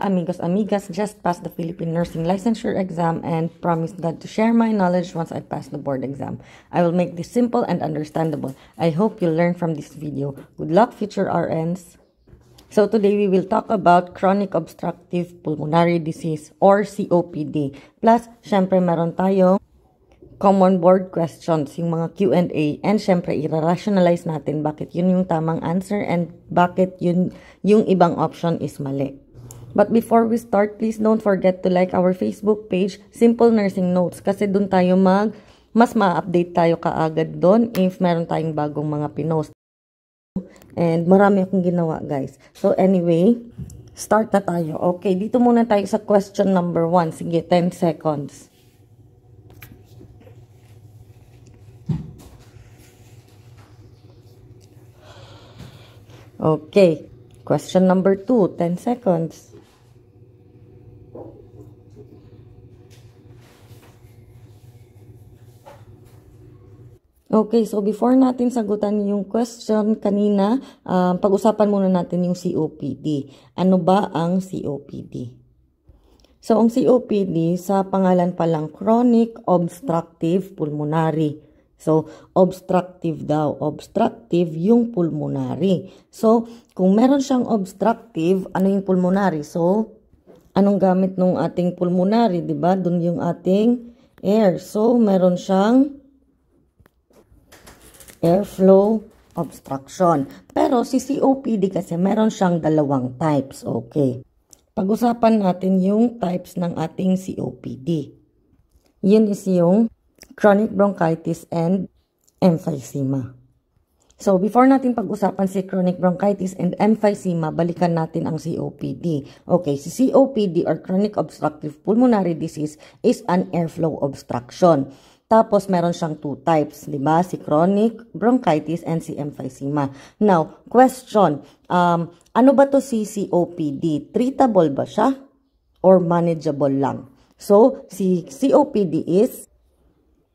amigos amigas just passed the Philippine nursing licensure exam and promised God to share my knowledge once I pass the board exam. I will make this simple and understandable. I hope you learn from this video. Good luck future RNs. So today we will talk about chronic obstructive pulmonary disease or COPD. Plus, syempre meron tayo common board questions, yung mga Q&A, and syempre, i natin bakit yun yung tamang answer and bakit yun, yung ibang option is mali. But before we start, please don't forget to like our Facebook page, Simple Nursing Notes, kasi doon tayo mag, mas ma-update tayo kaagad doon if meron tayong bagong mga pinost. And marami akong ginawa, guys. So anyway, start na tayo. Okay, dito muna tayo sa question number 1. Sige, 10 seconds. Okay, question number 2, 10 seconds. Okay, so before natin sagutan yung question kanina, um, pag-usapan muna natin yung COPD. Ano ba ang COPD? So, ang COPD sa pangalan pa lang chronic obstructive pulmonary. So, obstructive daw. Obstructive yung pulmonary. So, kung meron siyang obstructive, ano yung pulmonary? So, anong gamit nung ating pulmonary, 'di ba? Doon yung ating air. So, meron siyang airflow obstruction. Pero si COPD kasi meron siyang dalawang types, okay? Pag-usapan natin yung types ng ating COPD. Yun is yung chronic bronchitis and emphysema. So, before natin pag-usapan si chronic bronchitis and emphysema, balikan natin ang COPD. Okay, si COPD or chronic obstructive pulmonary disease is an airflow obstruction. Tapos, meron siyang two types, di ba? Si chronic bronchitis and si emphysema. Now, question, um, ano ba to si COPD? Treatable ba siya? Or manageable lang? So, si COPD is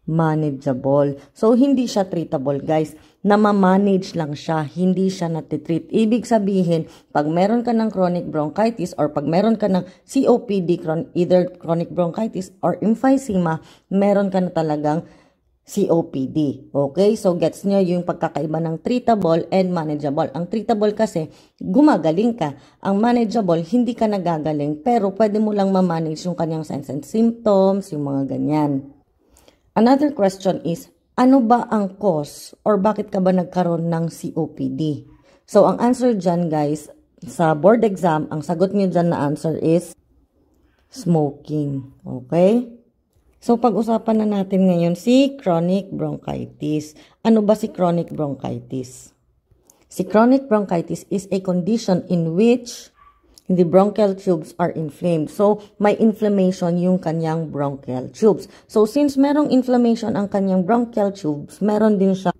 manageable. So, hindi siya treatable, guys na ma-manage lang siya, hindi siya natitreat. Ibig sabihin, pag meron ka ng chronic bronchitis or pag meron ka ng COPD, either chronic bronchitis or emphysema, meron ka na talagang COPD. Okay? So, gets nyo yung pagkakaiba ng treatable and manageable. Ang treatable kasi, gumagaling ka. Ang manageable, hindi ka nagagaling, pero pwede mo lang ma-manage yung kanyang signs and symptoms, yung mga ganyan. Another question is, ano ba ang cause or bakit ka ba nagkaroon ng COPD? So, ang answer dyan guys, sa board exam, ang sagot nyo dyan na answer is smoking. Okay? So, pag-usapan na natin ngayon si chronic bronchitis. Ano ba si chronic bronchitis? Si chronic bronchitis is a condition in which the bronchial tubes are inflamed. So, may inflammation yung kanyang bronchial tubes. So, since merong inflammation ang kanyang bronchial tubes, meron din siya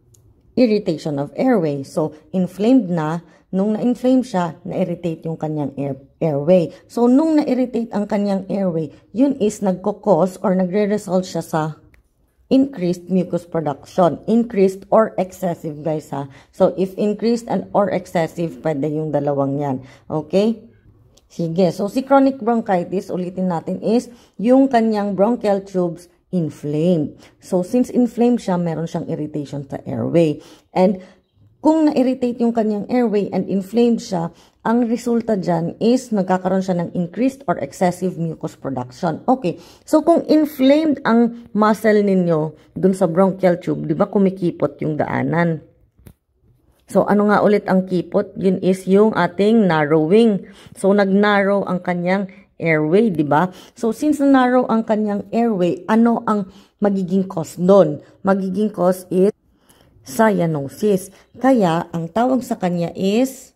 irritation of airway. So, inflamed na, nung na-inflame siya, na-irritate yung kanyang air airway. So, nung na-irritate ang kanyang airway, yun is nagko-cause or nagre-result siya sa increased mucus production. Increased or excessive, guys, ha? So, if increased and or excessive, pwede yung dalawang yan. Okay? Sige, so si chronic bronchitis, ulitin natin, is yung kanyang bronchial tubes inflamed. So, since inflamed siya, meron siyang irritation sa airway. And kung na-irritate yung kanyang airway and inflamed siya, ang resulta dyan is nagkakaroon siya ng increased or excessive mucus production. Okay, so kung inflamed ang muscle ninyo dun sa bronchial tube, di ba kumikipot yung daanan? So, ano nga ulit ang kipot? Yun is yung ating narrowing. So, nag-narrow ang kanyang airway, di ba? So, since na-narrow ang kanyang airway, ano ang magiging cause doon? Magiging cause is cyanosis. Kaya, ang tawag sa kanya is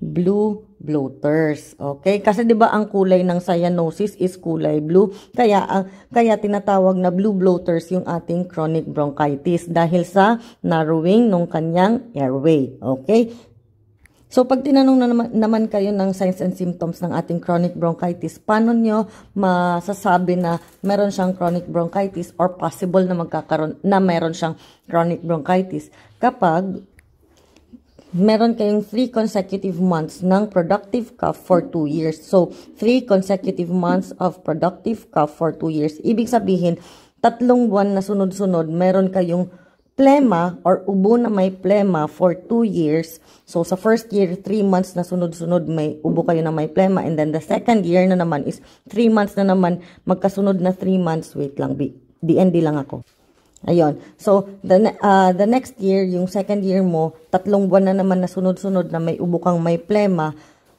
blue bloaters. Okay? Kasi 'di ba ang kulay ng cyanosis is kulay blue. Kaya ang uh, kaya tinatawag na blue bloaters yung ating chronic bronchitis dahil sa narrowing ng kanyang airway. Okay? So pag tinanong na naman, naman kayo ng signs and symptoms ng ating chronic bronchitis, paano nyo masasabi na meron siyang chronic bronchitis or possible na magkakaroon na meron siyang chronic bronchitis? Kapag meron kayong 3 consecutive months ng productive cough for 2 years. So, 3 consecutive months of productive cough for 2 years. Ibig sabihin, tatlong buwan na sunod-sunod, meron kayong plema or ubo na may plema for 2 years. So, sa first year, 3 months na sunod-sunod may ubo kayo na may plema. And then, the second year na naman is 3 months na naman, magkasunod na 3 months. Wait lang, B. DND lang ako. Ayun. So, the, uh, the next year, yung second year mo, tatlong buwan na naman na sunod-sunod na may ubo kang may plema.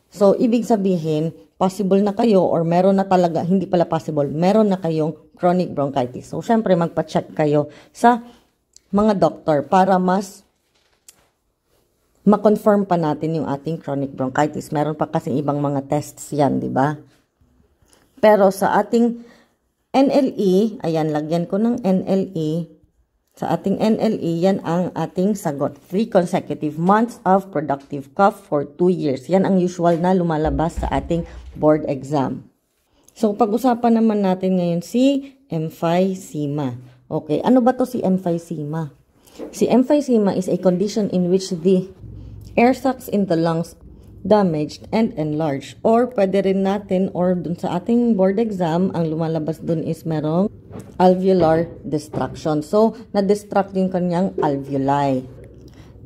So, ibig sabihin, possible na kayo or meron na talaga, hindi pala possible, meron na kayong chronic bronchitis. So, syempre, magpa-check kayo sa mga doctor para mas ma-confirm pa natin yung ating chronic bronchitis. Meron pa kasi ibang mga tests yan, di ba? Pero sa ating NLE, ayan, lagyan ko ng NLE. Sa ating NLE, yan ang ating sagot. Three consecutive months of productive cough for 2 years. Yan ang usual na lumalabas sa ating board exam. So, pag-usapan naman natin ngayon si emphysema. Okay, ano ba to si emphysema? Si emphysema is a condition in which the air sacs in the lungs damaged and enlarged. Or pwede rin natin or dun sa ating board exam, ang lumalabas dun is merong alveolar destruction. So, na-destruct yung kanyang alveoli.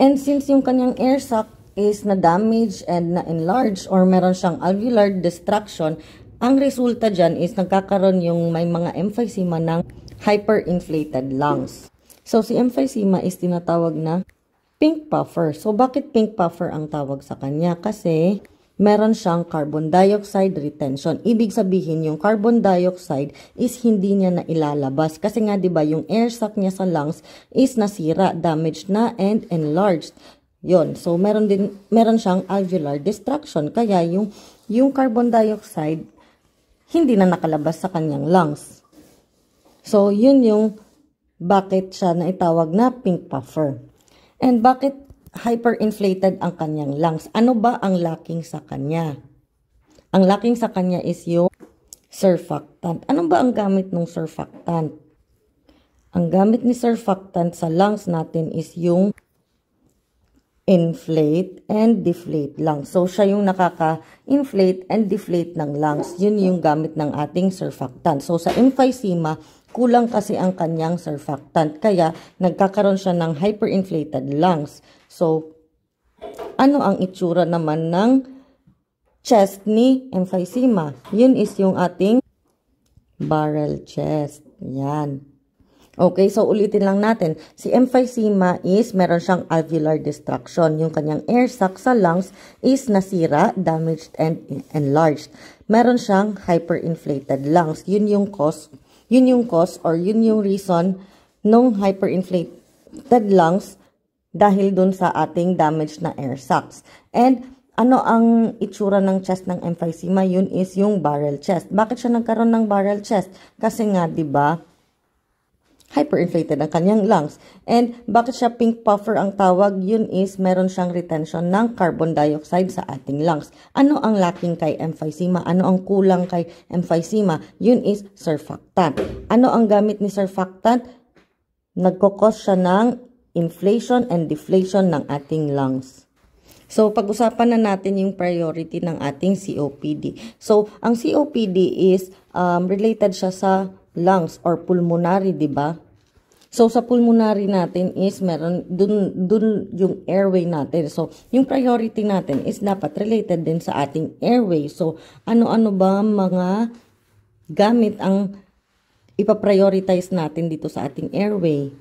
And since yung kanyang air sac is na-damage and na-enlarge or meron siyang alveolar destruction, ang resulta dyan is nagkakaroon yung may mga emphysema ng hyperinflated lungs. So, si emphysema is tinatawag na pink puffer. So, bakit pink puffer ang tawag sa kanya? Kasi, meron siyang carbon dioxide retention. Ibig sabihin, yung carbon dioxide is hindi niya na ilalabas. Kasi nga, di ba, yung air sac niya sa lungs is nasira, damaged na, and enlarged. Yon. So, meron, din, meron siyang alveolar destruction. Kaya, yung, yung carbon dioxide, hindi na nakalabas sa kanyang lungs. So, yun yung bakit siya na itawag na pink puffer. And bakit hyperinflated ang kanyang lungs? Ano ba ang lacking sa kanya? Ang lacking sa kanya is yung surfactant. Ano ba ang gamit ng surfactant? Ang gamit ni surfactant sa lungs natin is yung inflate and deflate lungs. So, siya yung nakaka-inflate and deflate ng lungs. Yun yung gamit ng ating surfactant. So, sa emphysema, Kulang kasi ang kanyang surfactant kaya nagkakaroon siya ng hyperinflated lungs. So, ano ang itsura naman ng chest ni emphysema? Yun is yung ating barrel chest. Yan. Okay, so ulitin lang natin. Si emphysema is meron siyang alveolar destruction. Yung kanyang air sac sa lungs is nasira, damaged, and enlarged. Meron siyang hyperinflated lungs. Yun yung cause yun yung cause or yun yung reason nung hyperinflated lungs dahil dun sa ating damage na air sacs. And ano ang itsura ng chest ng emphysema? Yun is yung barrel chest. Bakit siya nagkaroon ng barrel chest? Kasi nga, di ba, hyperinflated ang kanyang lungs. And bakit siya pink puffer ang tawag? Yun is meron siyang retention ng carbon dioxide sa ating lungs. Ano ang lacking kay emphysema? Ano ang kulang kay emphysema? Yun is surfactant. Ano ang gamit ni surfactant? Nagkokos siya ng inflation and deflation ng ating lungs. So, pag-usapan na natin yung priority ng ating COPD. So, ang COPD is um, related siya sa lungs or pulmonary, di ba? So, sa pulmonary natin is meron dun, dun yung airway natin. So, yung priority natin is dapat related din sa ating airway. So, ano-ano ba mga gamit ang ipa-prioritize natin dito sa ating airway?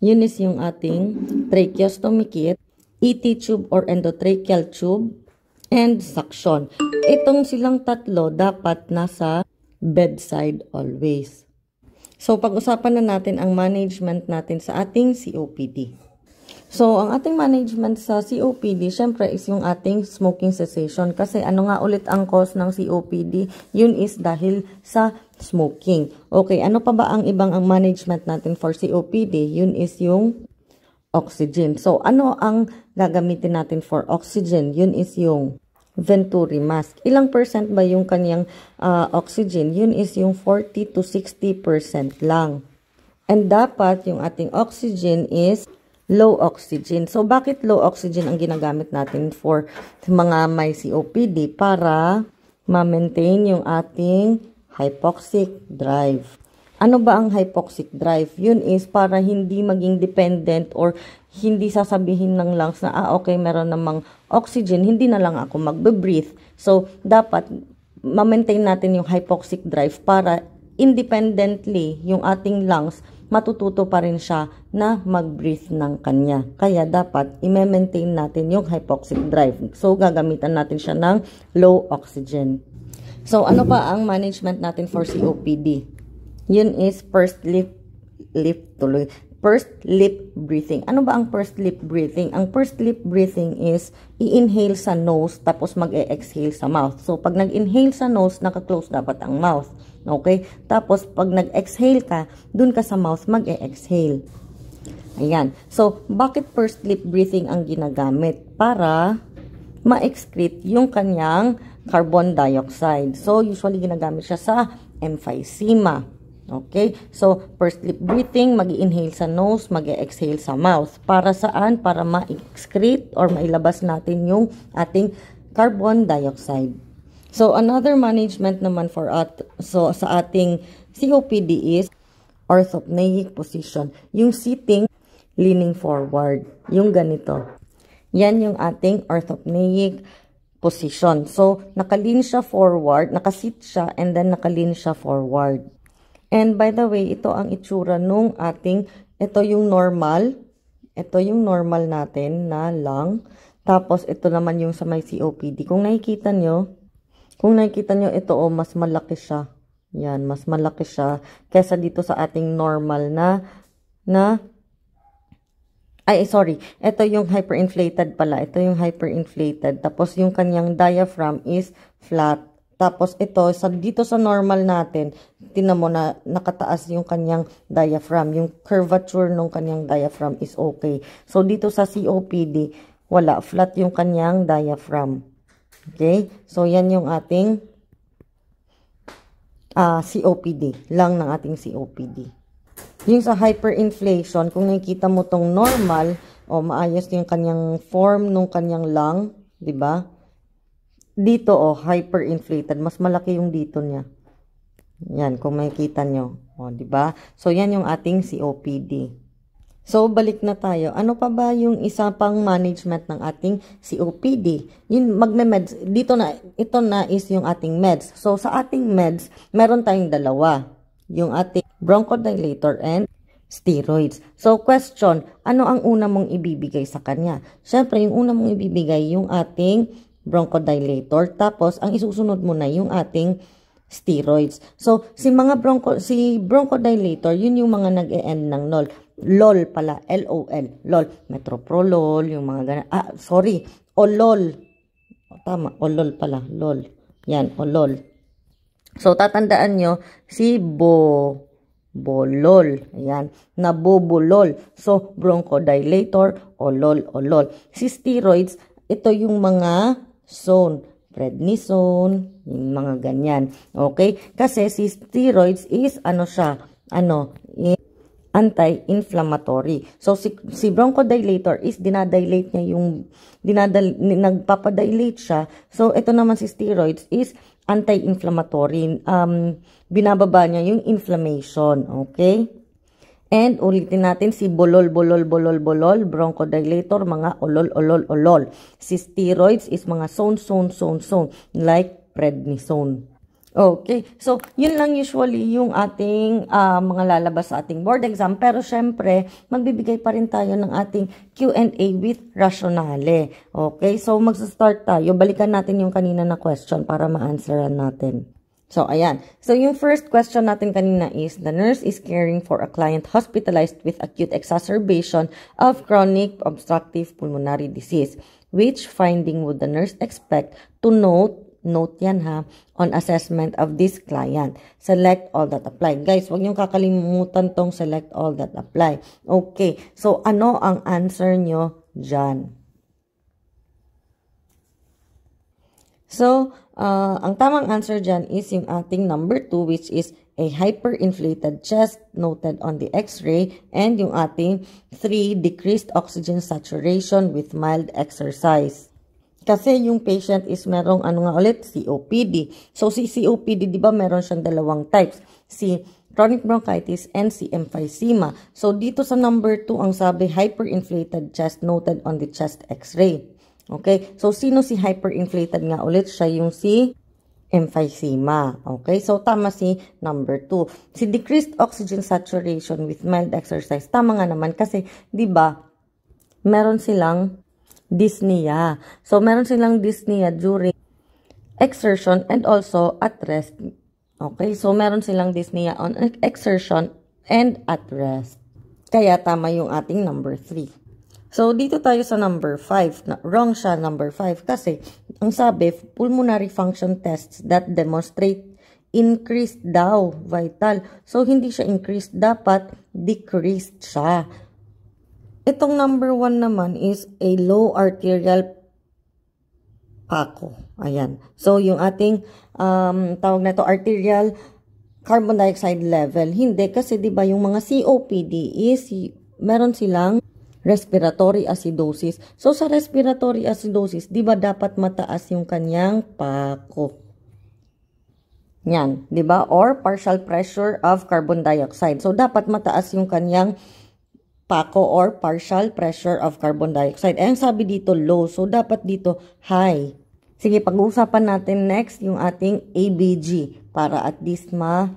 Yun is yung ating tracheostomy kit, ET tube or endotracheal tube, and suction. Itong silang tatlo dapat nasa bedside always. So, pag-usapan na natin ang management natin sa ating COPD. So, ang ating management sa COPD, syempre, is yung ating smoking cessation. Kasi ano nga ulit ang cause ng COPD? Yun is dahil sa smoking. Okay, ano pa ba ang ibang ang management natin for COPD? Yun is yung oxygen. So, ano ang gagamitin natin for oxygen? Yun is yung Venturi mask. Ilang percent ba yung kanyang uh, oxygen? Yun is yung 40 to 60 percent lang. And dapat yung ating oxygen is low oxygen. So, bakit low oxygen ang ginagamit natin for mga may COPD? Para ma-maintain yung ating hypoxic drive. Ano ba ang hypoxic drive? Yun is para hindi maging dependent or hindi sasabihin ng lungs na, ah, okay, meron namang oxygen, hindi na lang ako magbe-breathe. So, dapat ma-maintain natin yung hypoxic drive para independently yung ating lungs matututo pa rin siya na mag-breathe ng kanya. Kaya dapat i-maintain natin yung hypoxic drive. So gagamitan natin siya ng low oxygen. So ano pa ang management natin for COPD? Yun is first lift lift tuloy first lip breathing. Ano ba ang first lip breathing? Ang first lip breathing is i-inhale sa nose tapos mag-exhale sa mouth. So pag nag-inhale sa nose, naka-close dapat ang mouth. Okay? Tapos pag nag-exhale ka, dun ka sa mouth mag-exhale. Ayan. So bakit first lip breathing ang ginagamit? Para ma-excrete yung kanyang carbon dioxide. So usually ginagamit siya sa emphysema. Okay? So, first lip breathing, mag inhale sa nose, mag exhale sa mouth. Para saan? Para ma-excrete or mailabas natin yung ating carbon dioxide. So, another management naman for at so, sa ating COPD is orthopneic position. Yung sitting, leaning forward. Yung ganito. Yan yung ating orthopneic position. So, nakalin siya forward, nakasit siya, and then nakalin siya forward. And by the way, ito ang itsura nung ating, ito yung normal. Ito yung normal natin na lang. Tapos, ito naman yung sa may COPD. Kung nakikita nyo, kung nakikita nyo, ito o, oh, mas malaki siya. Yan, mas malaki siya kesa dito sa ating normal na, na, ay, sorry. Ito yung hyperinflated pala. Ito yung hyperinflated. Tapos, yung kanyang diaphragm is flat. Tapos, ito, sa, dito sa normal natin, tinan mo na nakataas yung kanyang diaphragm. Yung curvature ng kanyang diaphragm is okay. So, dito sa COPD, wala. Flat yung kanyang diaphragm. Okay? So, yan yung ating uh, ah, COPD. Lang ng ating COPD. Yung sa hyperinflation, kung nakikita mo tong normal, o oh, maayos yung kanyang form nung kanyang lung, 'di ba? Dito oh, hyperinflated, mas malaki yung dito niya. Yan, kung makikita nyo. O, ba diba? So, yan yung ating COPD. So, balik na tayo. Ano pa ba yung isa pang management ng ating COPD? Yung magme-meds. Dito na, ito na is yung ating meds. So, sa ating meds, meron tayong dalawa. Yung ating bronchodilator and steroids. So, question, ano ang una mong ibibigay sa kanya? Siyempre, yung una mong ibibigay yung ating bronchodilator. Tapos, ang isusunod mo na yung ating steroids. So, si mga bronco, si bronchodilator, yun yung mga nag-e-end ng LOL. LOL pala, L-O-L, LOL. Metoprolol, yung mga ganun. Ah, sorry, OLOL. tama, OLOL pala, LOL. Yan, OLOL. So, tatandaan nyo, si bo, bolol. Ayan, nabobolol. So, bronchodilator, olol, olol. Si steroids, ito yung mga zone. Prednisone, yung mga ganyan. Okay? Kasi si steroids is ano siya, ano, anti-inflammatory. So si, si bronchodilator is dinadilate niya yung dinadal nagpapadilate siya. So ito naman si steroids is anti-inflammatory. Um binababa niya yung inflammation, okay? And ulitin natin si bolol, bolol, bolol, bolol, bronchodilator, mga olol, olol, olol. Si steroids is mga zone, zone, zone, zone. Like prednisone. Okay. So, yun lang usually yung ating uh, mga lalabas sa ating board exam. Pero, syempre, magbibigay pa rin tayo ng ating Q&A with rationale. Okay. So, magsa-start tayo. Balikan natin yung kanina na question para ma-answeran natin. So, ayan. So, yung first question natin kanina is, the nurse is caring for a client hospitalized with acute exacerbation of chronic obstructive pulmonary disease. Which finding would the nurse expect to note note yan ha, on assessment of this client. Select all that apply. Guys, wag niyong kakalimutan tong select all that apply. Okay, so ano ang answer nyo dyan? So, uh, ang tamang answer dyan is yung ating number 2 which is a hyperinflated chest noted on the x-ray and yung ating 3 decreased oxygen saturation with mild exercise. Kasi yung patient is merong ano nga ulit, COPD. So si COPD, di ba meron siyang dalawang types. Si chronic bronchitis and si emphysema. So dito sa number 2 ang sabi hyperinflated chest noted on the chest x-ray. Okay? So sino si hyperinflated nga ulit? Siya yung si emphysema. Okay? So, tama si number 2. Si decreased oxygen saturation with mild exercise. Tama nga naman kasi, di ba, meron silang dyspnea. So, meron silang dyspnea during exertion and also at rest. Okay, so meron silang dyspnea on exertion and at rest. Kaya tama yung ating number 3. So, dito tayo sa number 5. Wrong siya number 5 kasi ang sabi, pulmonary function tests that demonstrate increased daw, vital. So, hindi siya increased. Dapat decreased siya. Itong number 1 naman is a low arterial Paco. Ayan. So, yung ating um, tawag na to arterial carbon dioxide level. Hindi kasi 'di ba yung mga COPD is meron silang respiratory acidosis. So sa respiratory acidosis, 'di ba dapat mataas yung kanyang Paco. Yan, 'di ba? Or partial pressure of carbon dioxide. So dapat mataas yung kanyang PACO or partial pressure of carbon dioxide. Eh, sabi dito low, so dapat dito high. Sige, pag-uusapan natin next yung ating ABG para at least ma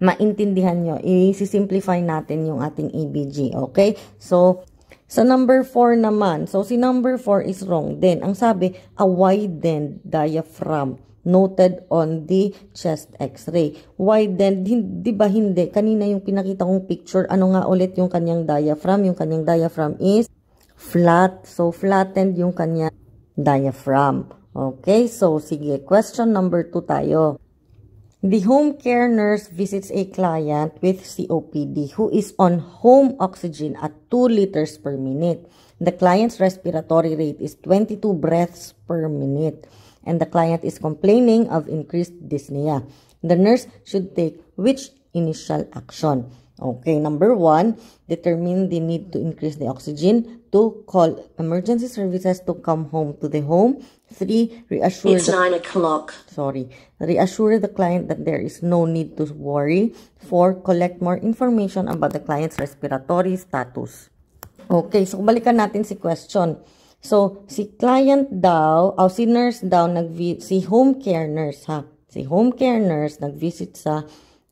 maintindihan nyo. I-simplify natin yung ating ABG, okay? So, sa number 4 naman, so si number 4 is wrong din. Ang sabi, a widened diaphragm noted on the chest x-ray. Why then? Di ba hindi? Kanina yung pinakita kong picture, ano nga ulit yung kanyang diaphragm? Yung kanyang diaphragm is flat. So, flattened yung kanyang diaphragm. Okay, so sige, question number 2 tayo. The home care nurse visits a client with COPD who is on home oxygen at 2 liters per minute. The client's respiratory rate is 22 breaths per minute. and the client is complaining of increased dyspnea. The nurse should take which initial action? Okay, number one, determine the need to increase the oxygen. Two, call emergency services to come home to the home. Three, reassure. It's the, nine o'clock. Sorry, reassure the client that there is no need to worry. Four, collect more information about the client's respiratory status. Okay, so balikan natin si question. So, si client daw, o si nurse daw, nag si home care nurse ha, si home care nurse nag-visit sa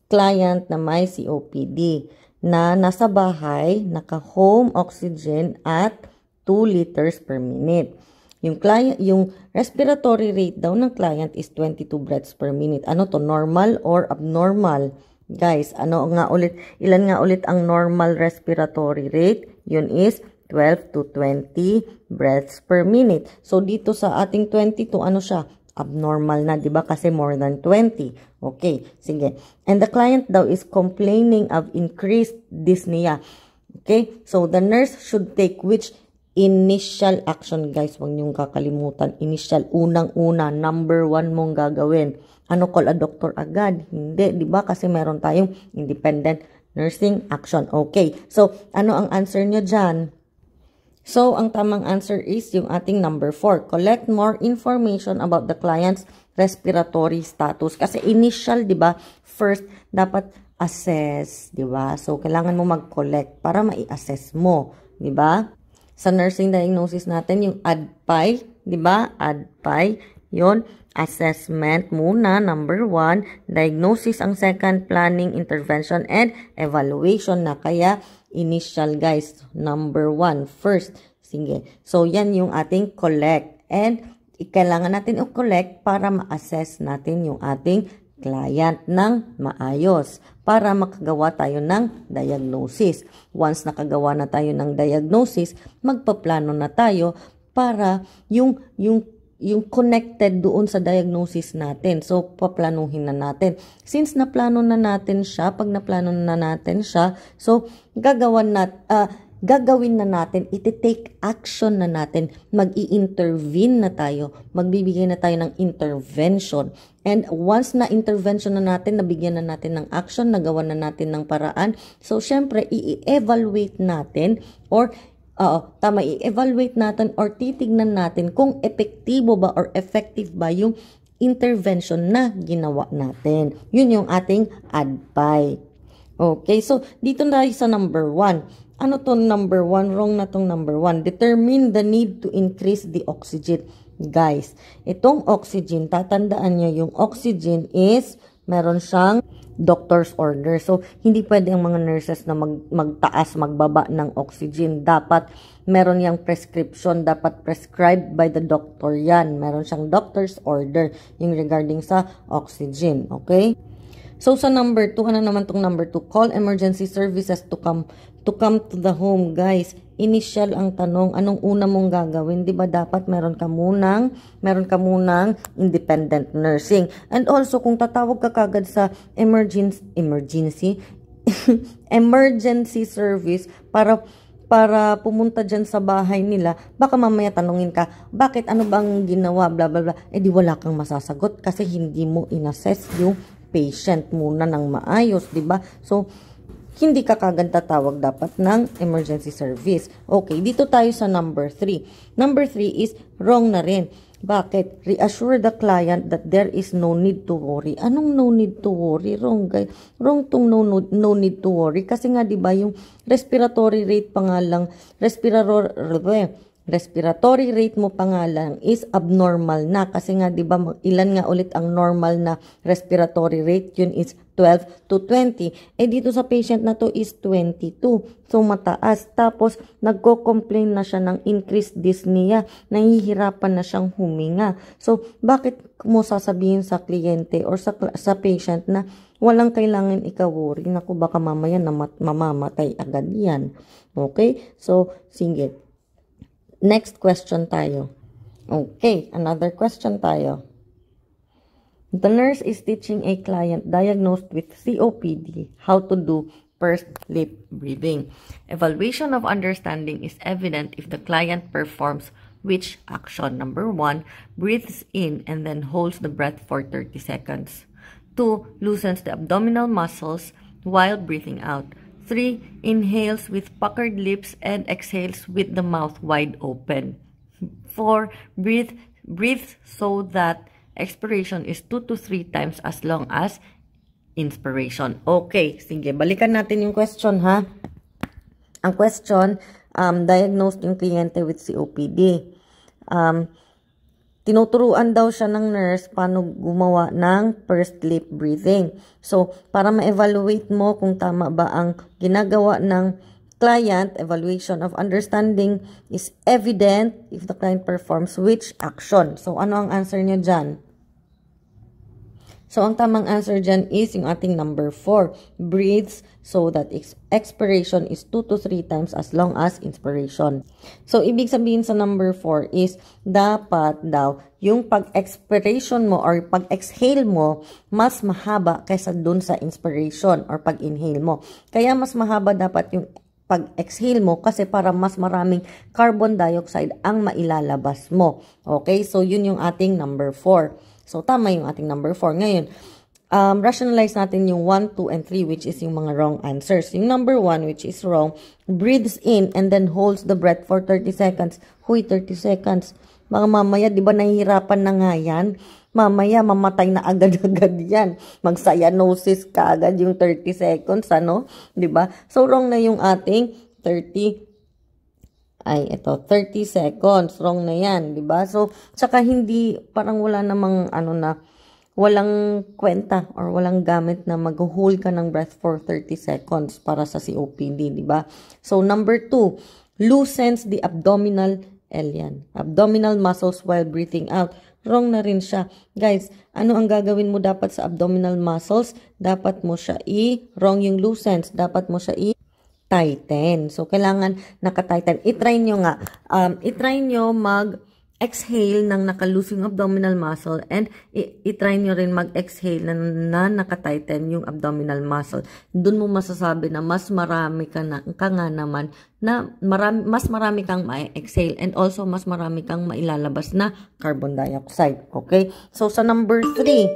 client na may COPD na nasa bahay, naka-home oxygen at 2 liters per minute. Yung, client, yung respiratory rate daw ng client is 22 breaths per minute. Ano to, normal or abnormal? Guys, ano nga ulit, ilan nga ulit ang normal respiratory rate? Yun is 12 to 20 breaths per minute. So, dito sa ating 22, ano siya? Abnormal na, di ba? Kasi more than 20. Okay, sige. And the client daw is complaining of increased dyspnea. Okay, so the nurse should take which initial action, guys? Huwag niyong kakalimutan. Initial, unang-una, number one mong gagawin. Ano, call a doctor agad? Hindi, di ba? Kasi meron tayong independent nursing action. Okay, so ano ang answer niyo dyan? So, ang tamang answer is yung ating number 4. Collect more information about the client's respiratory status. Kasi initial, di ba, first, dapat assess, di ba? So, kailangan mo mag-collect para ma-assess mo, di ba? Sa nursing diagnosis natin, yung ADPI, di ba? ADPI, yon assessment muna, number 1. diagnosis ang second, planning, intervention, and evaluation na. Kaya, initial guys. Number 1. First. Sige. So, yan yung ating collect. And kailangan natin i-collect para ma-assess natin yung ating client ng maayos para makagawa tayo ng diagnosis. Once nakagawa na tayo ng diagnosis, magpaplano na tayo para yung, yung yung connected doon sa diagnosis natin. So, paplanuhin na natin. Since naplano na natin siya, pag naplano na natin siya, so, gagawan nat, uh, ah, gagawin na natin, iti-take action na natin, mag-i-intervene na tayo, magbibigay na tayo ng intervention. And once na intervention na natin, nabigyan na natin ng action, nagawa na natin ng paraan, so syempre, i-evaluate natin or Oo, tama. I-evaluate natin or titignan natin kung epektibo ba or effective ba yung intervention na ginawa natin. Yun yung ating adpay. Okay, so dito na sa number one. Ano tong number one? Wrong na tong number one. Determine the need to increase the oxygen. Guys, itong oxygen, tatandaan nyo yung oxygen is meron siyang doctor's order. So, hindi pwede ang mga nurses na mag, magtaas, magbaba ng oxygen. Dapat meron yang prescription, dapat prescribed by the doctor yan. Meron siyang doctor's order yung regarding sa oxygen. Okay? So, sa number 2, ano naman tong number 2? Call emergency services to come to come to the home, guys, initial ang tanong, anong una mong gagawin? 'Di ba dapat meron ka munang, meron ka munang independent nursing. And also kung tatawag ka kagad sa emergency emergency emergency service para para pumunta dyan sa bahay nila, baka mamaya tanungin ka, bakit ano bang ginawa, bla bla bla, eh di wala kang masasagot kasi hindi mo inassess yung patient muna ng maayos, di ba? So, hindi ka kagad tatawag dapat ng emergency service. Okay, dito tayo sa number 3. Number 3 is wrong na rin. Bakit? Reassure the client that there is no need to worry. Anong no need to worry? Wrong, guy. Wrong tong no, no, no need to worry. Kasi nga, di ba, yung respiratory rate pa nga lang, respiratory, eh, respiratory rate mo pa nga lang is abnormal na. Kasi nga, di ba, ilan nga ulit ang normal na respiratory rate? Yun is 12 to 20. Eh dito sa patient na to is 22. So mataas. Tapos nagko-complain na siya ng increased dyspnea. Nahihirapan na siyang huminga. So bakit mo sasabihin sa kliyente or sa, sa patient na walang kailangan ikawori. Naku baka mamaya na mamamatay agad yan. Okay? So sige. Next question tayo. Okay, another question tayo. The nurse is teaching a client diagnosed with COPD how to do first lip breathing. Evaluation of understanding is evident if the client performs which action? Number one, breathes in and then holds the breath for 30 seconds. Two, loosens the abdominal muscles while breathing out. Three, inhales with puckered lips and exhales with the mouth wide open. Four, breathe, breathe so that expiration is 2 to 3 times as long as inspiration. Okay, sige, balikan natin yung question ha. Ang question, um, diagnosed yung kliyente with COPD. Um, tinuturuan daw siya ng nurse paano gumawa ng first lip breathing. So, para ma-evaluate mo kung tama ba ang ginagawa ng client, evaluation of understanding is evident if the client performs which action. So, ano ang answer niya dyan? So, ang tamang answer dyan is yung ating number 4. Breathes so that ex expiration is 2 to 3 times as long as inspiration. So, ibig sabihin sa number 4 is dapat daw yung pag-expiration mo or pag-exhale mo mas mahaba kaysa dun sa inspiration or pag-inhale mo. Kaya mas mahaba dapat yung pag-exhale mo kasi para mas maraming carbon dioxide ang mailalabas mo. Okay? So, yun yung ating number 4. So, tama yung ating number 4. Ngayon, um, rationalize natin yung 1, 2, and 3, which is yung mga wrong answers. Yung number 1, which is wrong, breathes in and then holds the breath for 30 seconds. Huy, 30 seconds. Mga mamaya, di ba nahihirapan na nga yan? Mamaya, mamatay na agad-agad yan. Magsyanosis ka agad yung 30 seconds, ano? Di ba? So, wrong na yung ating 30 ay ito 30 seconds wrong na yan di ba so tsaka hindi parang wala namang ano na walang kwenta or walang gamit na mag-hold ka ng breath for 30 seconds para sa COPD, di ba? So, number two, loosens the abdominal L Abdominal muscles while breathing out. Wrong na rin siya. Guys, ano ang gagawin mo dapat sa abdominal muscles? Dapat mo siya i-wrong yung loosens. Dapat mo siya i- tighten. So, kailangan nakatighten. I-try nyo nga. Um, I-try nyo mag- exhale ng nakalusing abdominal muscle and i-try nyo rin mag-exhale na, na nakatighten yung abdominal muscle. Doon mo masasabi na mas marami ka, na, ka nga naman na marami, mas marami kang ma-exhale and also mas marami kang mailalabas na carbon dioxide. Okay? So, sa number 3,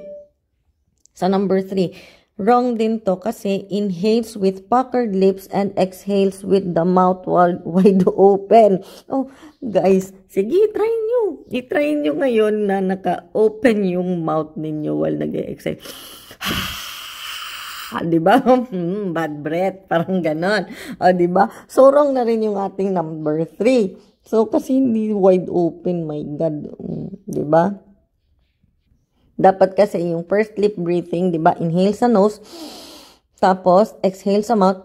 sa number 3, Wrong din to kasi inhales with puckered lips and exhales with the mouth wide open. Oh, guys, sige, try nyo. I-try nyo ngayon na naka-open yung mouth ninyo while nag-exhale. di ba? Hmm, bad breath, parang ganon. O, oh, di ba? So, wrong na rin yung ating number 3. So, kasi hindi wide open, my God. Hmm, di ba? Dapat kasi yung first lip breathing, di ba? Inhale sa nose. Tapos, exhale sa mouth.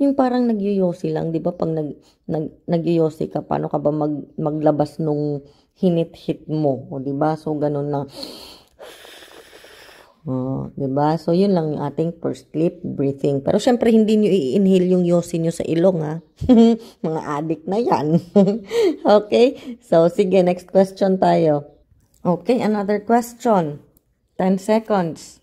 Yung parang nagyoyosi lang, di ba? Pag nag, nag, nagyuyosi ka, paano ka ba mag, maglabas nung hinit-hit mo? O, di ba? So, ganun na. Oh, 'di ba? So 'yun lang yung ating first lip breathing. Pero syempre hindi niyo i-inhale yung yosi niyo sa ilong ha. Mga adik na 'yan. okay? So sige, next question tayo. Okay, another question. 10 seconds.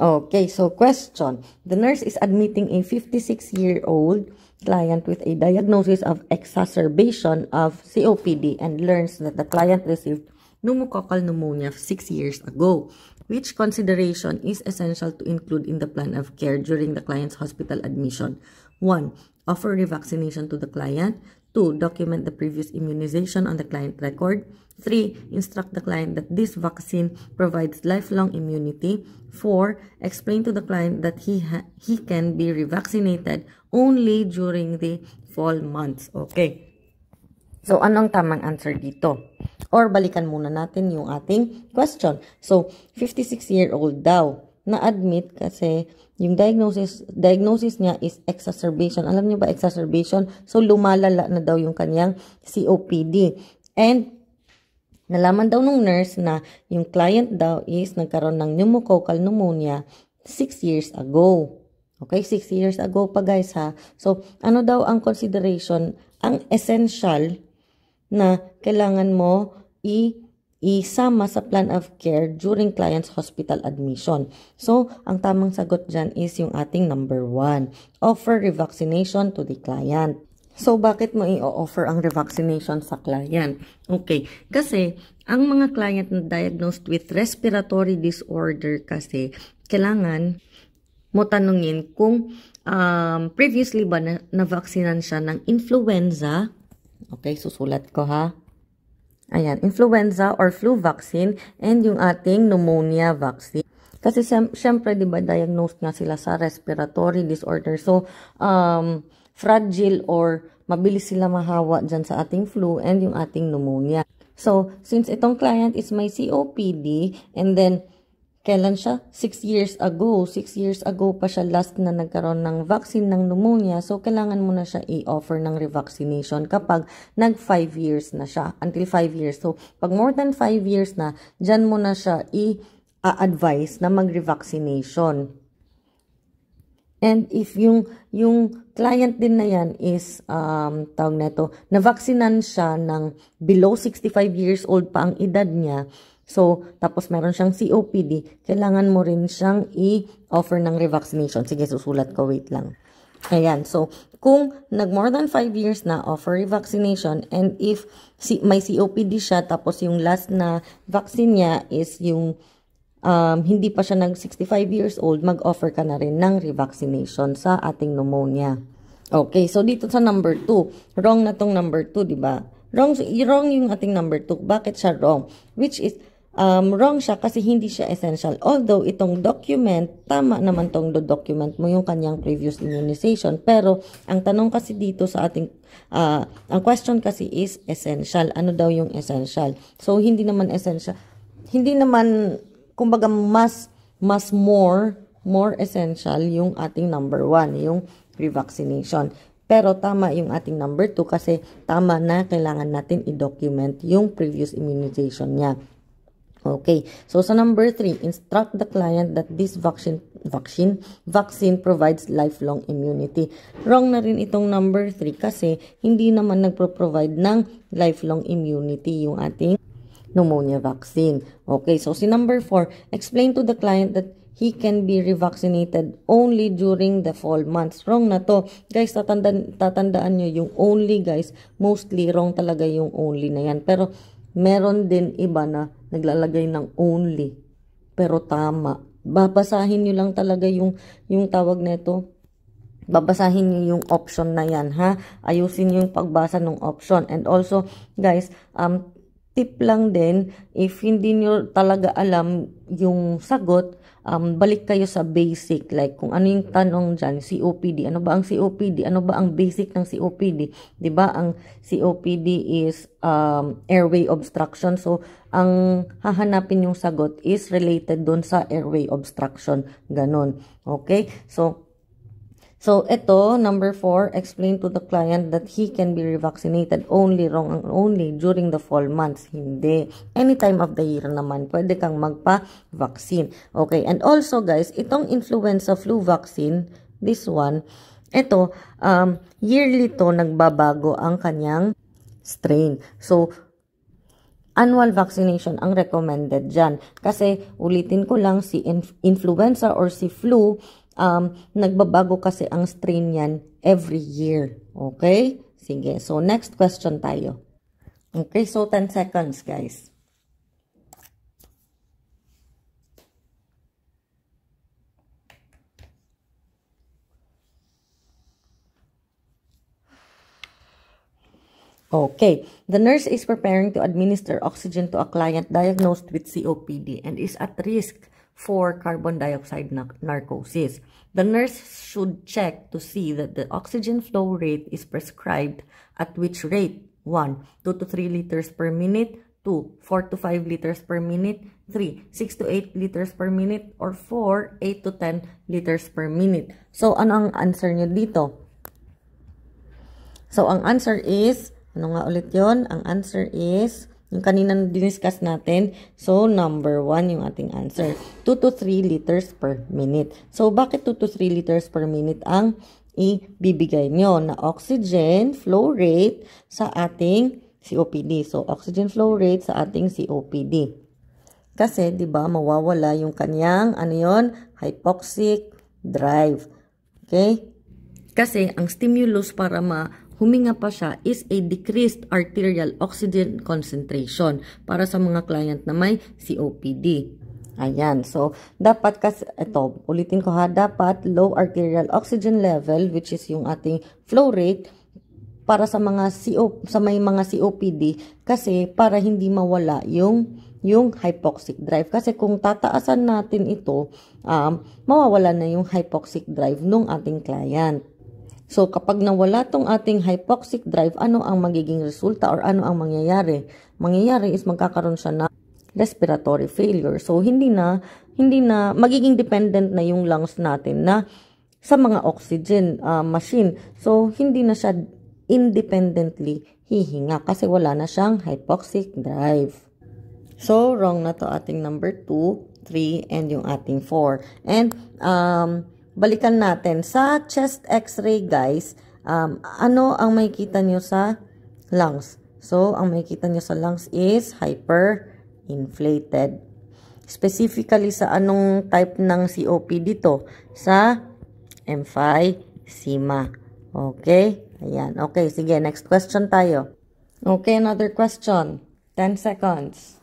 Okay, so question. The nurse is admitting a 56-year-old client with a diagnosis of exacerbation of COPD and learns that the client received pneumococcal pneumonia 6 years ago, which consideration is essential to include in the plan of care during the client's hospital admission. 1. Offer revaccination to the client. 2. Document the previous immunization on the client record. 3. Instruct the client that this vaccine provides lifelong immunity. 4. Explain to the client that he, he can be revaccinated only during the fall months. Okay. So, anong tamang answer dito? Or balikan muna natin yung ating question. So, 56-year-old daw na-admit kasi yung diagnosis diagnosis niya is exacerbation. Alam niyo ba exacerbation? So lumalala na daw yung kanyang COPD. And nalaman daw nung nurse na yung client daw is nagkaroon ng pneumococcal pneumonia 6 years ago. Okay, 6 years ago pa guys ha. So ano daw ang consideration? Ang essential na kailangan mo i isama sa plan of care during client's hospital admission. So, ang tamang sagot dyan is yung ating number one, offer revaccination to the client. So, bakit mo i-offer ang revaccination sa client? Okay, kasi ang mga client na diagnosed with respiratory disorder kasi kailangan mo tanungin kung um, previously ba na, na siya ng influenza Okay, susulat ko ha. Ayan, influenza or flu vaccine and yung ating pneumonia vaccine. Kasi syempre, di ba, diagnosed nga sila sa respiratory disorder. So, um, fragile or mabilis sila mahawa dyan sa ating flu and yung ating pneumonia. So, since itong client is may COPD and then Kailan siya? 6 years ago. 6 years ago pa siya last na nagkaroon ng vaccine ng pneumonia. So, kailangan mo na siya i-offer ng revaccination kapag nag 5 years na siya. Until 5 years. So, pag more than 5 years na, dyan mo na siya i-advise na mag-revaccination. And if yung, yung client din na yan is, um, tawag na ito, navaksinan siya ng below 65 years old pa ang edad niya, So, tapos meron siyang COPD, kailangan mo rin siyang i-offer ng revaccination. Sige, susulat ko, wait lang. Ayan, so kung nag more than 5 years na offer revaccination, and if si may COPD siya tapos yung last na vaccine niya is yung um, hindi pa siya nag 65 years old, mag-offer ka na rin ng revaccination sa ating pneumonia. Okay, so dito sa number 2, wrong na tong number 2, di ba? Wrong, wrong yung ating number 2. Bakit siya wrong? Which is, um, wrong siya kasi hindi siya essential. Although, itong document, tama naman tong document mo yung kanyang previous immunization. Pero, ang tanong kasi dito sa ating, uh, ang question kasi is essential. Ano daw yung essential? So, hindi naman essential. Hindi naman, kumbaga, mas, mas more, more essential yung ating number one, yung revaccination. Pero tama yung ating number 2 kasi tama na kailangan natin i-document yung previous immunization niya. Okay, so sa number three, instruct the client that this vaccine vaccine vaccine provides lifelong immunity. Wrong na rin itong number three kasi hindi naman nagpro-provide ng lifelong immunity yung ating pneumonia vaccine. Okay, so si number four, explain to the client that he can be revaccinated only during the fall months. Wrong na to. Guys, tatandaan, tatandaan nyo yung only guys. Mostly wrong talaga yung only na yan. Pero Meron din iba na naglalagay ng only. Pero tama. Babasahin niyo lang talaga yung, yung tawag nito. Babasahin niyo yung option na yan, ha? Ayusin nyo yung pagbasa ng option. And also, guys, um, tip lang din, if hindi niyo talaga alam yung sagot, um, balik kayo sa basic. Like, kung ano yung tanong dyan, COPD. Ano ba ang COPD? Ano ba ang basic ng COPD? ba diba, ang COPD is um, airway obstruction. So, ang hahanapin yung sagot is related don sa airway obstruction. Ganon. Okay? So, So, ito, number four, explain to the client that he can be revaccinated only, wrong only, during the fall months. Hindi. Any time of the year naman, pwede kang magpa-vaccine. Okay, and also guys, itong influenza flu vaccine, this one, ito, um, yearly to nagbabago ang kanyang strain. So, annual vaccination ang recommended dyan. Kasi, ulitin ko lang, si influenza or si flu, um, nagbabago kasi ang strain yan every year. Okay? Sige. So, next question tayo. Okay, so 10 seconds, guys. Okay, the nurse is preparing to administer oxygen to a client diagnosed with COPD and is at risk for carbon dioxide narcosis. The nurse should check to see that the oxygen flow rate is prescribed at which rate 1. 2 to 3 liters per minute 2. 4 to 5 liters per minute 3. 6 to 8 liters per minute or 4. 8 to 10 liters per minute. So, ano ang answer niyo dito? So, ang answer is, ano nga ulit yon Ang answer is yung kanina na diniscuss natin. So, number 1 yung ating answer. 2 to 3 liters per minute. So, bakit 2 to 3 liters per minute ang ibibigay nyo na oxygen flow rate sa ating COPD? So, oxygen flow rate sa ating COPD. Kasi, di ba, mawawala yung kanyang, ano yon hypoxic drive. Okay? Kasi, ang stimulus para ma huminga pa siya is a decreased arterial oxygen concentration para sa mga client na may COPD. Ayan. So, dapat kasi, ito, ulitin ko ha, dapat low arterial oxygen level, which is yung ating flow rate, para sa mga CO, sa may mga COPD, kasi para hindi mawala yung yung hypoxic drive. Kasi kung tataasan natin ito, um, mawawala na yung hypoxic drive nung ating client. So kapag nawala tong ating hypoxic drive, ano ang magiging resulta or ano ang mangyayari? Mangyayari is magkakaroon siya na respiratory failure. So hindi na hindi na magiging dependent na yung lungs natin na sa mga oxygen uh, machine. So hindi na siya independently hihinga kasi wala na siyang hypoxic drive. So wrong na to ating number 2, 3 and yung ating 4. And um balikan natin. Sa chest x-ray guys, um, ano ang makikita nyo sa lungs? So, ang makikita nyo sa lungs is hyperinflated. Specifically sa anong type ng COPD dito Sa emphysema. Okay? Ayan. Okay, sige. Next question tayo. Okay, another question. 10 seconds.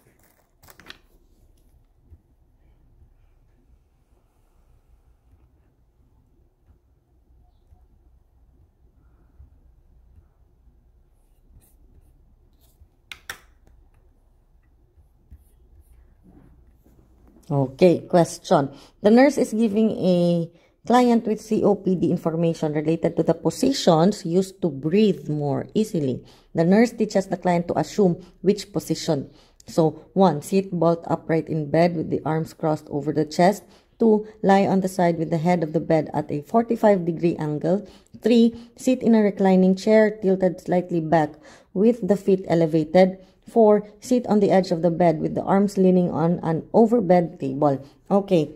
Okay, question. The nurse is giving a client with COPD information related to the positions used to breathe more easily. The nurse teaches the client to assume which position. So, 1. Sit bolt upright in bed with the arms crossed over the chest. 2. Lie on the side with the head of the bed at a 45 degree angle. 3. Sit in a reclining chair tilted slightly back with the feet elevated. 4. Sit on the edge of the bed with the arms leaning on an overbed table. Okay.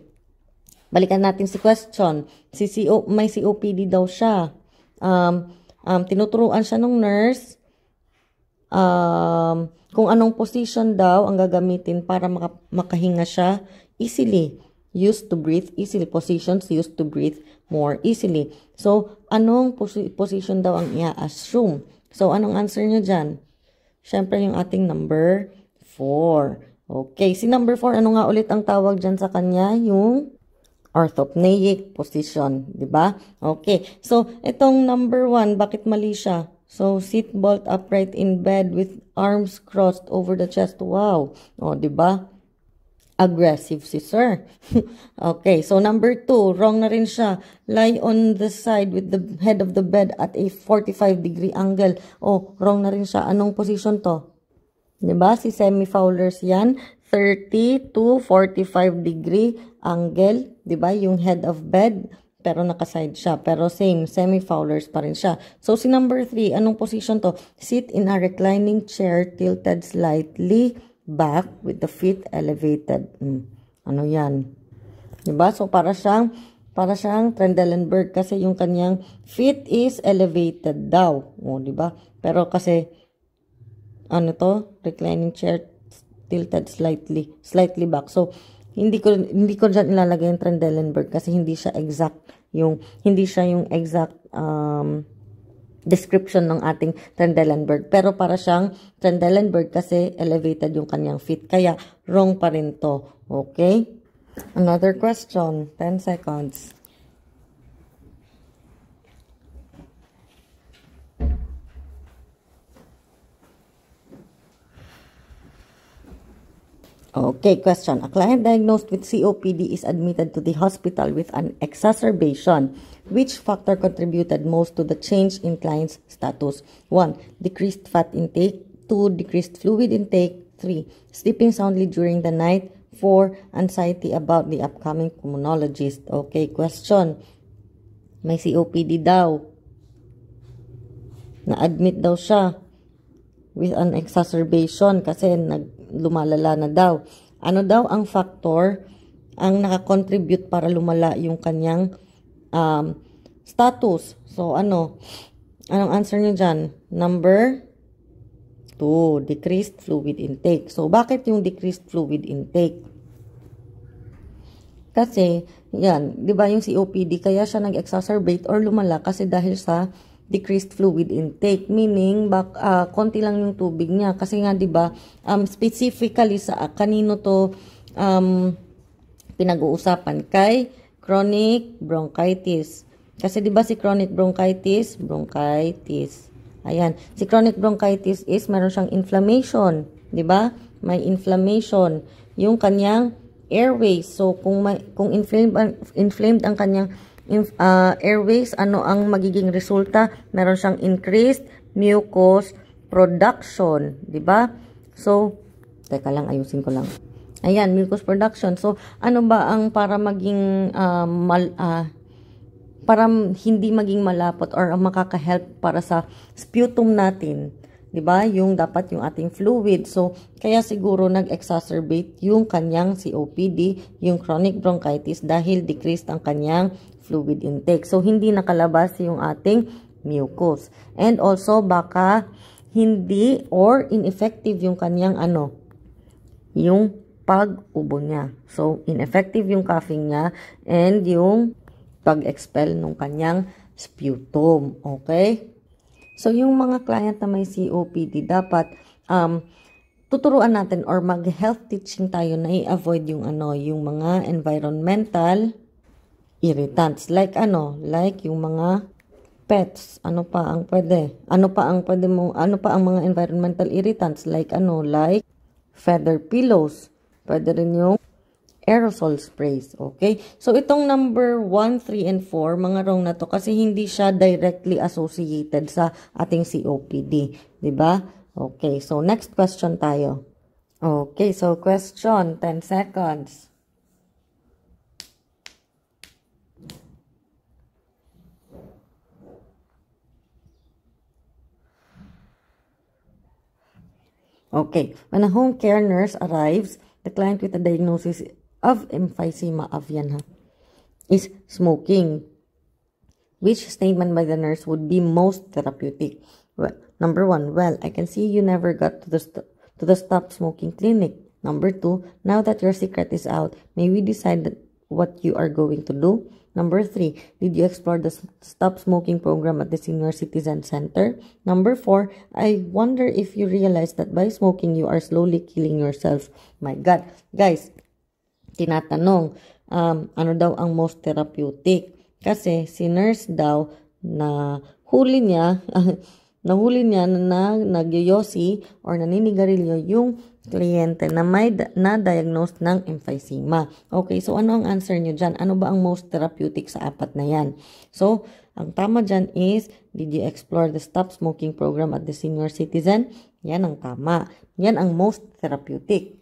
Balikan natin si question. Si CO, may COPD daw siya. Um, um, tinuturuan siya ng nurse um, kung anong position daw ang gagamitin para maka, makahinga siya easily. Used to breathe easily. Positions used to breathe more easily. So, anong pos position daw ang i-assume? So, anong answer niyo dyan? syempre yung ating number 4. Okay, si number 4, ano nga ulit ang tawag dyan sa kanya? Yung orthopneic position, di ba? Okay. So, itong number 1, bakit mali siya? So, sit bolt upright in bed with arms crossed over the chest. Wow. O, di ba? aggressive si sir. okay, so number two, wrong na rin siya. Lie on the side with the head of the bed at a 45 degree angle. Oh, wrong na rin siya. Anong position to? ba diba? Si semi fowlers yan. 30 to 45 degree angle. ba diba? Yung head of bed. Pero nakaside siya. Pero same, semi fowlers pa rin siya. So, si number 3, anong position to? Sit in a reclining chair tilted slightly back with the feet elevated. Mm. Ano yan? 'Di ba? So, para siyang, para siyang Trendelenburg kasi yung kanyang feet is elevated daw. Oh, 'di ba? Pero kasi, ano to? Reclining chair tilted slightly, slightly back. So, hindi ko hindi ko diyan ilalagay yung Trendelenburg kasi hindi siya exact yung hindi siya yung exact um description ng ating Trendelenburg. Pero para siyang Trendelenburg kasi elevated yung kanyang feet. Kaya wrong pa rin to. Okay? Another question. 10 seconds. Okay, question. A client diagnosed with COPD is admitted to the hospital with an exacerbation. Which factor contributed most to the change in client's status? 1. Decreased fat intake. 2. Decreased fluid intake. 3. Sleeping soundly during the night. 4. Anxiety about the upcoming pulmonologist. Okay, question. May COPD daw. Na-admit daw siya with an exacerbation kasi nag lumalala na daw. Ano daw ang factor ang nakakontribute para lumala yung kanyang um, status? So, ano? Anong answer nyo dyan? Number 2, decreased fluid intake. So, bakit yung decreased fluid intake? Kasi, yan, di ba yung COPD, kaya siya nag-exacerbate or lumala kasi dahil sa decreased fluid intake meaning bak uh, konti lang yung tubig niya kasi nga 'di ba um specifically sa uh, kanino to um pinag-uusapan kay chronic bronchitis kasi 'di ba si chronic bronchitis bronchitis ayan si chronic bronchitis is meron siyang inflammation 'di ba may inflammation yung kanyang airways so kung may, kung inflamed inflamed ang kanyang uh, airways, ano ang magiging resulta? Meron siyang increased mucus production, 'di ba? So, teka lang, ayusin ko lang. Ayan, mucus production. So, ano ba ang para maging uh, mal, uh, para hindi maging malapot or ang makaka-help para sa sputum natin? 'di ba? Yung dapat yung ating fluid. So, kaya siguro nag-exacerbate yung kanyang COPD, yung chronic bronchitis dahil decreased ang kanyang fluid intake. So, hindi nakalabas yung ating mucus. And also, baka hindi or ineffective yung kanyang ano, yung pag-ubo niya. So, ineffective yung coughing niya and yung pag-expel nung kanyang sputum. Okay? So, yung mga client na may COPD, dapat um, tuturuan natin or mag-health teaching tayo na i-avoid yung ano, yung mga environmental irritants. Like ano? Like yung mga pets. Ano pa ang pwede? Ano pa ang pwede mo, ano pa ang mga environmental irritants? Like ano? Like feather pillows. Pwede rin yung aerosol sprays. Okay? So, itong number 1, 3, and 4, mga wrong na to kasi hindi siya directly associated sa ating COPD. ba? Diba? Okay. So, next question tayo. Okay. So, question. 10 seconds. Okay, when a home care nurse arrives, the client with a diagnosis of emphysema aviana is smoking. Which statement by the nurse would be most therapeutic? Well, number one, well, I can see you never got to the, to the stop smoking clinic. Number two, now that your secret is out, may we decide what you are going to do? Number three, did you explore the Stop Smoking program at the Senior Citizen Center? Number four, I wonder if you realize that by smoking, you are slowly killing yourself. My God. Guys, tinatanong, um, ano daw ang most therapeutic? Kasi si nurse daw na huli niya, nahuli niya na, na nagyoyosi or naninigarilyo yung kliyente na may na-diagnose ng emphysema. Okay, so ano ang answer nyo dyan? Ano ba ang most therapeutic sa apat na yan? So, ang tama dyan is, did you explore the Stop Smoking Program at the Senior Citizen? Yan ang tama. Yan ang most therapeutic.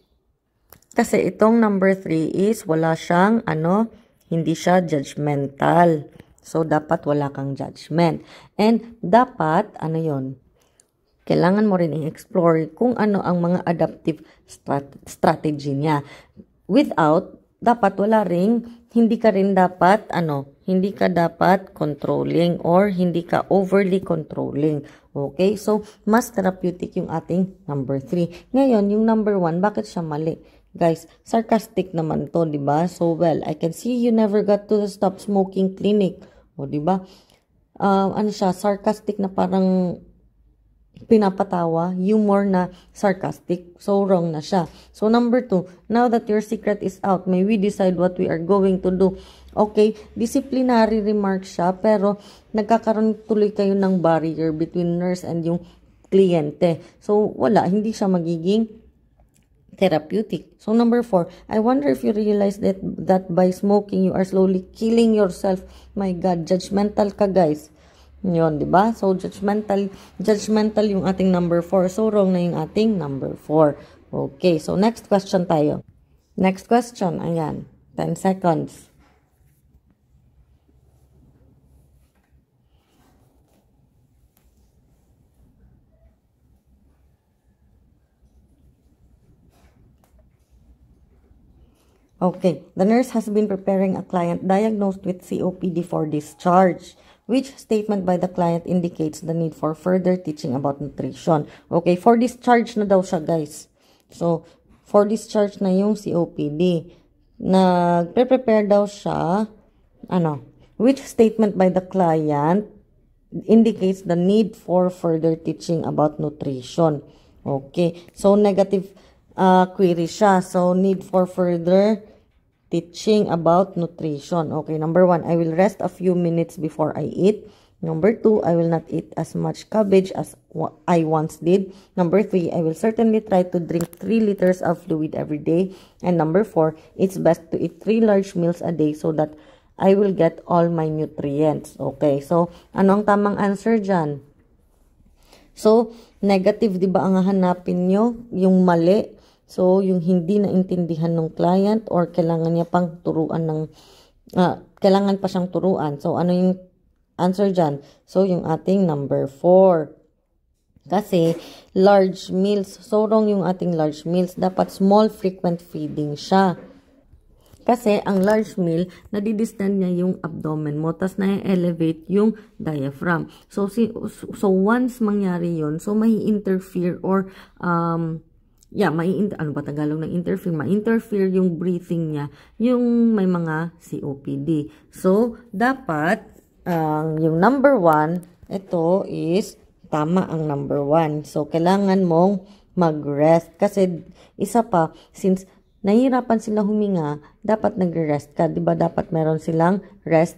Kasi itong number 3 is, wala siyang, ano, hindi siya judgmental. So, dapat wala kang judgment. And, dapat, ano yon kailangan mo rin i-explore kung ano ang mga adaptive strat- strategy niya. Without, dapat wala ring, hindi ka rin dapat, ano, hindi ka dapat controlling or hindi ka overly controlling. Okay? So, mas therapeutic yung ating number 3. Ngayon, yung number 1, bakit siya mali? Guys, sarcastic naman to, di ba? So, well, I can see you never got to the stop smoking clinic. O, di ba? Um, ano siya, sarcastic na parang pinapatawa, humor na sarcastic. So, wrong na siya. So, number two, now that your secret is out, may we decide what we are going to do. Okay, disciplinary remark siya, pero nagkakaroon tuloy kayo ng barrier between nurse and yung kliyente. So, wala, hindi siya magiging therapeutic. So, number four, I wonder if you realize that, that by smoking, you are slowly killing yourself. My God, judgmental ka guys. Yun, di ba? So, judgmental, judgmental yung ating number 4. So, wrong na yung ating number 4. Okay, so next question tayo. Next question, ayan. 10 seconds. Okay, the nurse has been preparing a client diagnosed with COPD for discharge which statement by the client indicates the need for further teaching about nutrition. Okay, for discharge na daw siya guys. So, for discharge na yung COPD. nag prepare daw siya, ano, which statement by the client indicates the need for further teaching about nutrition. Okay, so negative uh, query siya. So, need for further teaching about nutrition. Okay, number one, I will rest a few minutes before I eat. Number two, I will not eat as much cabbage as I once did. Number three, I will certainly try to drink 3 liters of fluid every day. And number four, it's best to eat three large meals a day so that I will get all my nutrients. Okay, so ano ang tamang answer dyan? So, negative, di ba ang hanapin nyo? Yung mali. So, yung hindi naintindihan ng client or kailangan niya pang turuan ng, uh, kailangan pa siyang turuan. So, ano yung answer dyan? So, yung ating number 4. Kasi, large meals. So, wrong yung ating large meals. Dapat small frequent feeding siya. Kasi ang large meal, nadidistan niya yung abdomen mo, tapos na-elevate yung diaphragm. So, si, so once mangyari yon so may interfere or um, yeah, may, ano ba Tagalog ng interfere? Ma-interfere yung breathing niya, yung may mga COPD. So, dapat, ang um, yung number one, ito is, tama ang number one. So, kailangan mong mag-rest. Kasi, isa pa, since nahihirapan sila huminga, dapat nag-rest ka. 'di ba Dapat meron silang rest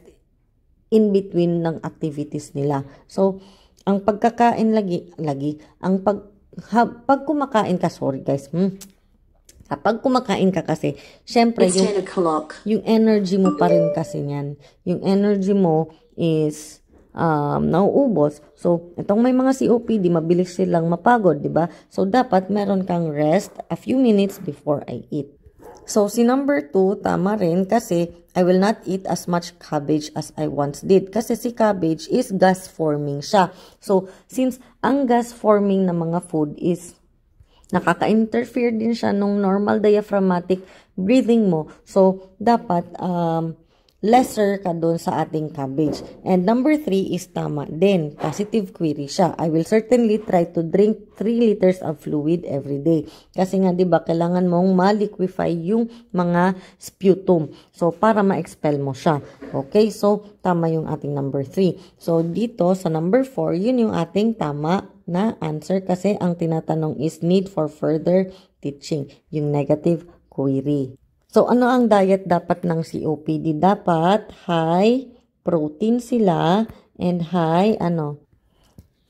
in between ng activities nila. So, ang pagkakain lagi, lagi, ang pag pag kumakain ka, sorry guys, hmm, Kapag kumakain ka kasi, syempre It's yung, yung energy mo pa rin kasi niyan. Yung energy mo is um, nauubos. So, itong may mga COPD, mabilis silang mapagod, di ba? So, dapat meron kang rest a few minutes before I eat. So, si number 2, tama rin kasi I will not eat as much cabbage as I once did. Kasi si cabbage is gas-forming siya. So, since ang gas-forming na mga food is nakaka-interfere din siya nung normal diaphragmatic breathing mo. So, dapat um, lesser ka doon sa ating cabbage. And number 3 is tama din. Positive query siya. I will certainly try to drink 3 liters of fluid every day. Kasi nga 'di ba kailangan mong maliquify yung mga sputum. So para ma-expel mo siya. Okay? So tama yung ating number 3. So dito sa number 4, yun yung ating tama na answer kasi ang tinatanong is need for further teaching. Yung negative query. So, ano ang diet dapat ng COPD? Dapat high protein sila and high, ano,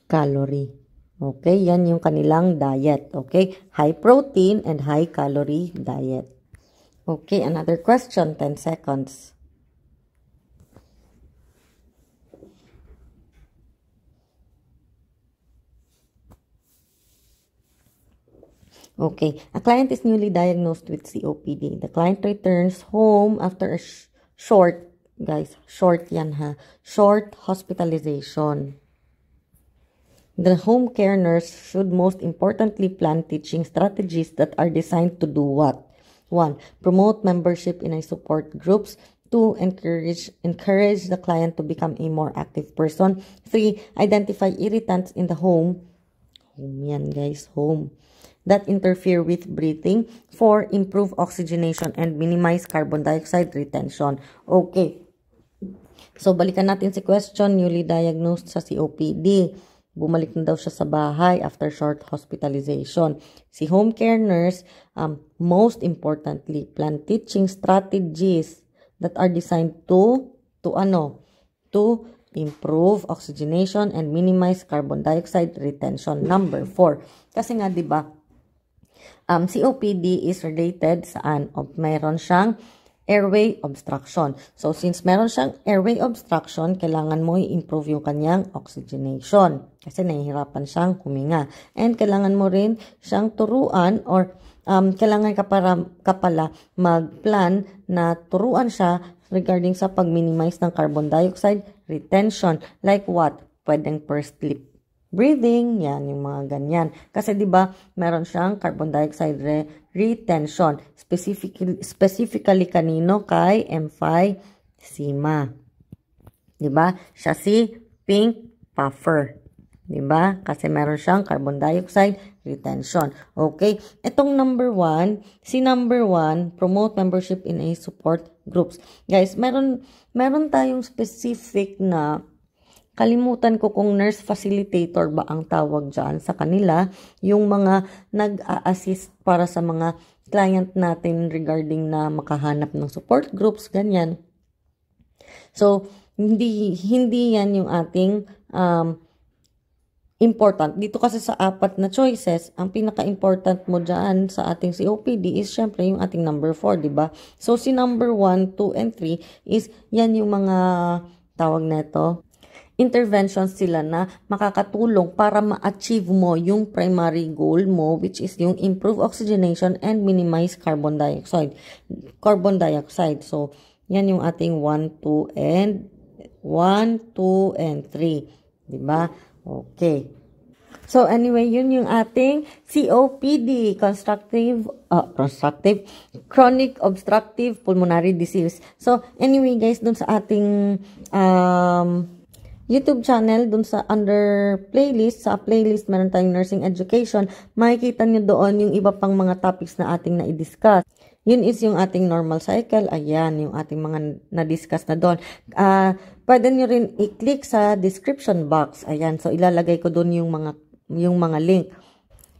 calorie. Okay, yan yung kanilang diet. Okay, high protein and high calorie diet. Okay, another question, 10 seconds. Okay, a client is newly diagnosed with COPD. The client returns home after a sh short, guys, short yan ha, short hospitalization. The home care nurse should most importantly plan teaching strategies that are designed to do what? 1. Promote membership in a support groups. 2. Encourage, encourage the client to become a more active person. 3. Identify irritants in the home. Home yan guys, home. that interfere with breathing. 4. Improve oxygenation and minimize carbon dioxide retention. Okay. So, balikan natin si question, newly diagnosed sa COPD. Bumalik na daw siya sa bahay after short hospitalization. Si home care nurse, um, most importantly, plan teaching strategies that are designed to, to ano, to improve oxygenation and minimize carbon dioxide retention. Number 4. Kasi nga, di ba, Um, COPD is related saan? Of mayroon siyang airway obstruction. So, since meron siyang airway obstruction, kailangan mo i-improve yung kanyang oxygenation kasi nahihirapan siyang huminga. And kailangan mo rin siyang turuan or um, kailangan ka, para, ka pala mag-plan na turuan siya regarding sa pag-minimize ng carbon dioxide retention. Like what? Pwedeng first lip breathing, yan, yung mga ganyan. Kasi 'di ba, meron siyang carbon dioxide re retention, specifically specifically kanino kay M5 Sima. 'Di ba? Siya si pink puffer. 'Di ba? Kasi meron siyang carbon dioxide retention. Okay? Etong number one, si number one, promote membership in a support groups. Guys, meron meron tayong specific na kalimutan ko kung nurse facilitator ba ang tawag dyan sa kanila, yung mga nag-a-assist para sa mga client natin regarding na makahanap ng support groups, ganyan. So, hindi, hindi yan yung ating um, important. Dito kasi sa apat na choices, ang pinaka-important mo dyan sa ating COPD is syempre yung ating number 4, di ba? So, si number 1, 2, and 3 is yan yung mga tawag na ito, interventions sila na makakatulong para ma-achieve mo yung primary goal mo which is yung improve oxygenation and minimize carbon dioxide. Carbon dioxide. So, yan yung ating 1, 2, and 1, 2, and 3. Diba? Okay. So anyway, yun yung ating COPD, constructive, uh, constructive, chronic obstructive pulmonary disease. So anyway guys, dun sa ating um, YouTube channel, dun sa under playlist, sa playlist meron tayong nursing education, makikita nyo doon yung iba pang mga topics na ating na-discuss. Yun is yung ating normal cycle. Ayan, yung ating mga na-discuss na doon. Uh, pwede nyo rin i-click sa description box. Ayan, so ilalagay ko doon yung mga, yung mga link.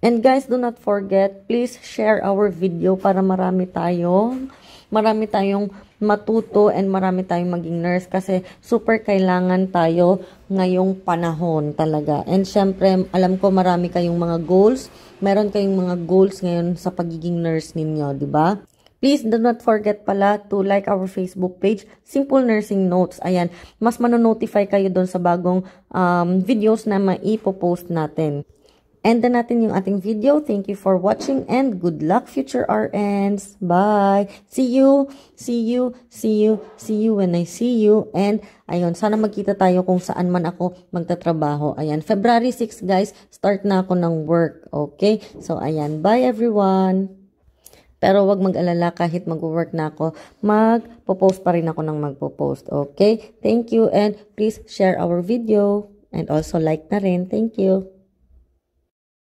And guys, do not forget, please share our video para marami tayong, marami tayong matuto and marami tayong maging nurse kasi super kailangan tayo ngayong panahon talaga. And syempre, alam ko marami kayong mga goals. Meron kayong mga goals ngayon sa pagiging nurse ninyo, di ba? Please do not forget pala to like our Facebook page, Simple Nursing Notes. Ayan, mas manonotify kayo doon sa bagong um, videos na maipopost natin end na natin yung ating video. Thank you for watching and good luck future RNs. Bye! See you, see you, see you, see you when I see you. And ayun, sana magkita tayo kung saan man ako magtatrabaho. Ayan, February 6 guys, start na ako ng work. Okay? So ayan, bye everyone! Pero wag mag-alala kahit mag-work na ako, magpo-post pa rin ako ng magpo-post. Okay? Thank you and please share our video and also like na rin. Thank you.